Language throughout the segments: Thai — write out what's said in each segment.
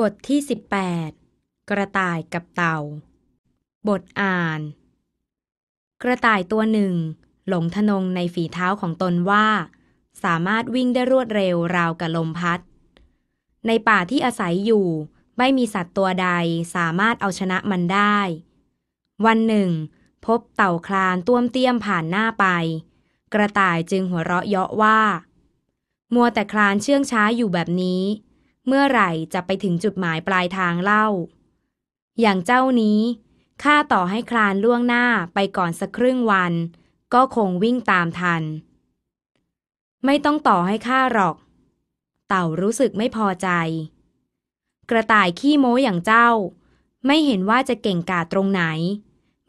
บทที่ 18 กระต่ายกับเต่า บทอ่าน กระต่ายตัวหนึ่ง หลงทนงในฝีเท้าของตนว่า สามารถวิ่งได้รวดเร็วราวกับลมพัด ในป่าที่อาศัยอยู่ไม่มีสัตว์ตัวใดสามารถเอาชนะมันได้ วันหนึ่ง พบเต่าคลานต้วมเตี้ยมผ่านหน้าไป กระต่ายจึงหัวเราะเยาะว่า มัวแต่คลานเชื่องช้าอยู่แบบนี้เมื่อไหร่จะไปถึงจุดหมายปลายทางเล่า อย่างเจ้านี้ข้าต่อให้คลานล่วงหน้าไปก่อนสักครึ่งวัน ก็คงวิ่งตามทัน ไม่ต้องต่อให้ข้าหรอก เต่ารู้สึกไม่พอใจ กระต่ายขี้โม้อย่างเจ้า ไม่เห็นว่าจะเก่งกาจตรงไหน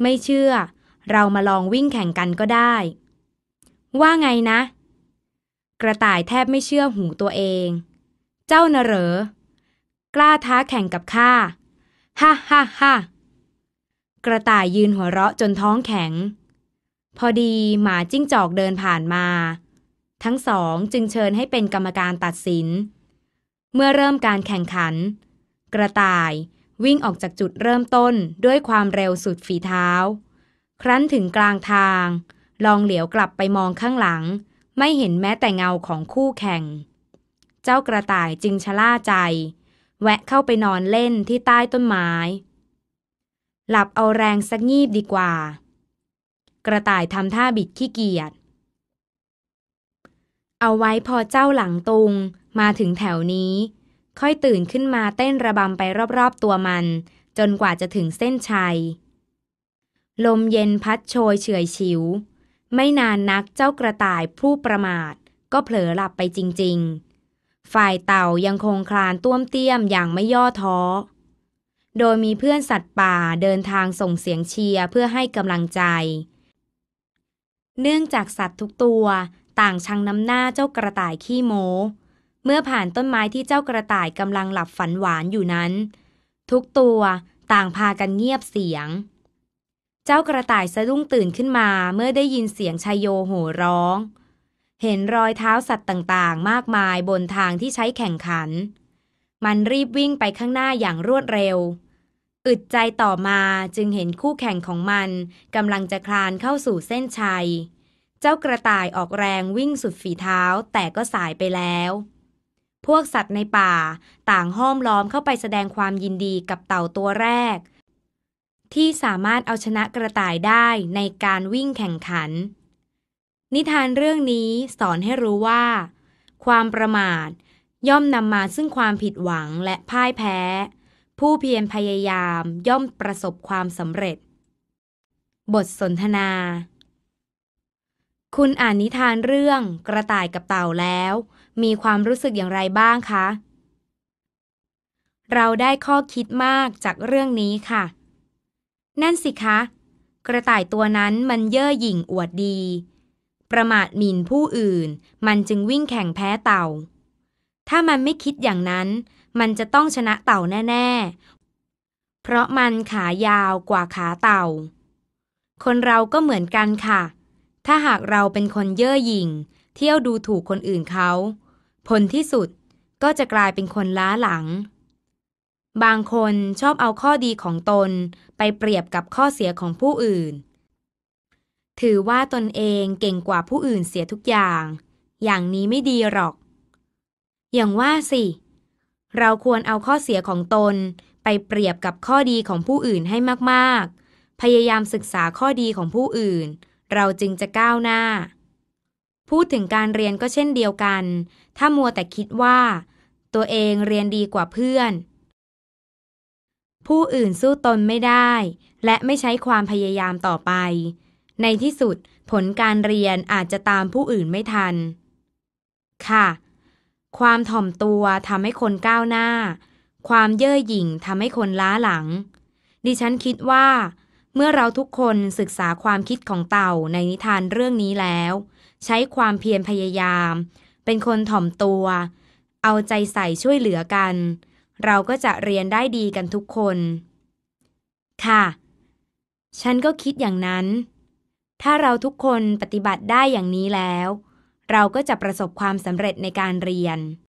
ไม่เชื่อ เรามาลองวิ่งแข่งกันก็ได้ ว่าไงนะ กระต่ายแทบไม่เชื่อหูตัวเองเจ้าเนรอ กล้าท้าแข่งกับข้า ฮ่าฮ่าฮ่ากระต่ายยืนหัวเราะจนท้องแข็ง พอดี หมาจิ้งจอกเดินผ่านมา ทั้งสองจึงเชิญให้เป็นกรรมการตัดสิน เมื่อเริ่มการแข่งขัน กระต่ายวิ่งออกจากจุดเริ่มต้นด้วยความเร็วสุดฝีเท้า ครั้นถึงกลางทาง ลองเหลียวกลับไปมองข้างหลัง ไม่เห็นแม้แต่เงาของคู่แข่งเจ้ากระต่ายจึงชะล่าใจ แวะเข้าไปนอนเล่นที่ใต้ต้นไม้ หลับเอาแรงสักงีบดีกว่า กระต่ายทำท่าบิดขี้เกียจเอาไว้พอเจ้าหลังตุงมาถึงแถวนี้ ค่อยตื่นขึ้นมาเต้นระบำไปรอบๆตัวมัน จนกว่าจะถึงเส้นชัย ลมเย็นพัดโชยเฉื่อยฉิว ไม่นานนักเจ้ากระต่ายผู้ประมาท ก็เผลอหลับไปจริง ๆฝ่ายเต่ายังคงคลานต้วมเตี้ยมอย่างไม่ย่อท้อ โดยมีเพื่อนสัตว์ป่าเดินทางส่งเสียงเชียร์เพื่อให้กำลังใจ เนื่องจากสัตว์ทุกตัวต่างชังน้ำหน้าเจ้ากระต่ายขี้โม เมื่อผ่านต้นไม้ที่เจ้ากระต่ายกำลังหลับฝันหวานอยู่นั้น ทุกตัวต่างพากันเงียบเสียง เจ้ากระต่ายสะดุ้งตื่นขึ้นมาเมื่อได้ยินเสียงชายโยโห่ร้องเห็นรอยเท้าสัตว์ต่างๆ มากมายบนทางที่ใช้แข่งขัน มันรีบวิ่งไปข้างหน้าอย่างรวดเร็ว อึดใจต่อมาจึงเห็นคู่แข่งของมันกำลังจะคลานเข้าสู่เส้นชัย เจ้ากระต่ายออกแรงวิ่งสุดฝีเท้าแต่ก็สายไปแล้ว พวกสัตว์ในป่าต่างห้อมล้อมเข้าไปแสดงความยินดีกับเต่าตัวแรก ที่สามารถเอาชนะกระต่ายได้ในการวิ่งแข่งขันนิทานเรื่องนี้สอนให้รู้ว่า ความประมาท ย่อมนำมาซึ่งความผิดหวังและพ่ายแพ้ ผู้เพียรพยายามย่อมประสบความสำเร็จ บทสนทนา คุณอ่านนิทานเรื่อง กระต่ายกับเต่าแล้ว มีความรู้สึกอย่างไรบ้างคะ เราได้ข้อคิดมากจากเรื่องนี้ค่ะ นั่นสิคะ กระต่ายตัวนั้นมันเย่อหยิ่งอวดดีประมาทหมิ่นผู้อื่น มันจึงวิ่งแข่งแพ้เต่า ถ้ามันไม่คิดอย่างนั้น มันจะต้องชนะเต่าแน่ๆ เพราะมันขายาวกว่าขาเต่า คนเราก็เหมือนกันค่ะ ถ้าหากเราเป็นคนเย่อหยิ่ง เที่ยวดูถูกคนอื่นเขา ผลที่สุดก็จะกลายเป็นคนล้าหลัง บางคนชอบเอาข้อดีของตนไปเปรียบกับข้อเสียของผู้อื่นถือว่าตนเองเก่งกว่าผู้อื่นเสียทุกอย่าง อย่างนี้ไม่ดีหรอก อย่างว่าสิ เราควรเอาข้อเสียของตนไปเปรียบกับข้อดีของผู้อื่นให้มากๆ พยายามศึกษาข้อดีของผู้อื่น เราจึงจะก้าวหน้า พูดถึงการเรียนก็เช่นเดียวกัน ถ้ามัวแต่คิดว่าตัวเองเรียนดีกว่าเพื่อน ผู้อื่นสู้ตนไม่ได้ และไม่ใช้ความพยายามต่อไปในที่สุดผลการเรียนอาจจะตามผู้อื่นไม่ทัน ค่ะ ความถ่อมตัวทำให้คนก้าวหน้า ความเย่อหยิ่งทำให้คนล้าหลัง ดิฉันคิดว่า เมื่อเราทุกคนศึกษาความคิดของเต่าในนิทานเรื่องนี้แล้ว ใช้ความเพียรพยายาม เป็นคนถ่อมตัว เอาใจใส่ช่วยเหลือกัน เราก็จะเรียนได้ดีกันทุกคน ค่ะ ฉันก็คิดอย่างนั้นถ้าเราทุกคนปฏิบัติได้อย่างนี้แล้ว เราก็จะประสบความสำเร็จในการเรียน